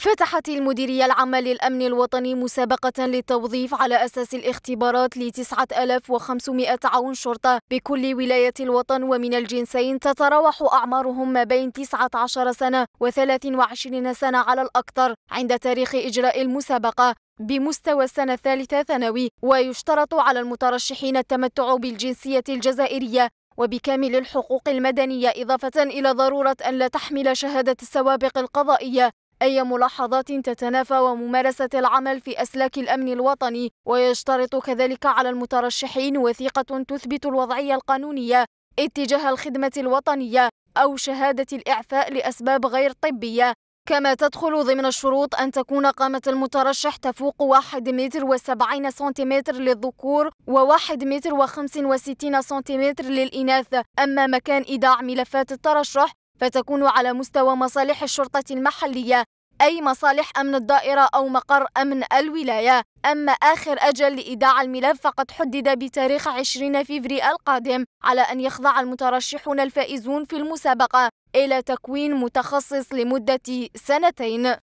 فتحت المديرية العامة للأمن الوطني مسابقة للتوظيف على أساس الاختبارات ل 9500 عون شرطة بكل ولاية الوطن ومن الجنسين تتراوح أعمارهم ما بين 19 سنة و 23 سنة على الأكثر عند تاريخ إجراء المسابقة بمستوى السنة الثالثة ثانوي ويشترط على المترشحين التمتع بالجنسية الجزائرية وبكامل الحقوق المدنية إضافة إلى ضرورة أن لا تحمل شهادة السوابق القضائية أي ملاحظات تتنافى وممارسة العمل في أسلاك الأمن الوطني ويشترط كذلك على المترشحين وثيقة تثبت الوضعية القانونية اتجاه الخدمة الوطنية أو شهادة الإعفاء لأسباب غير طبية كما تدخل ضمن الشروط أن تكون قامة المترشح تفوق 1 متر و70 سنتيمتر للذكور و1 متر و65 سنتيمتر للإناث أما مكان إيداع ملفات الترشح فتكون على مستوى مصالح الشرطة المحلية أي مصالح أمن الدائرة أو مقر أمن الولاية أما آخر أجل لإيداع الملف فقد حدد بتاريخ 20 فيفري القادم على أن يخضع المترشحون الفائزون في المسابقة إلى تكوين متخصص لمدة سنتين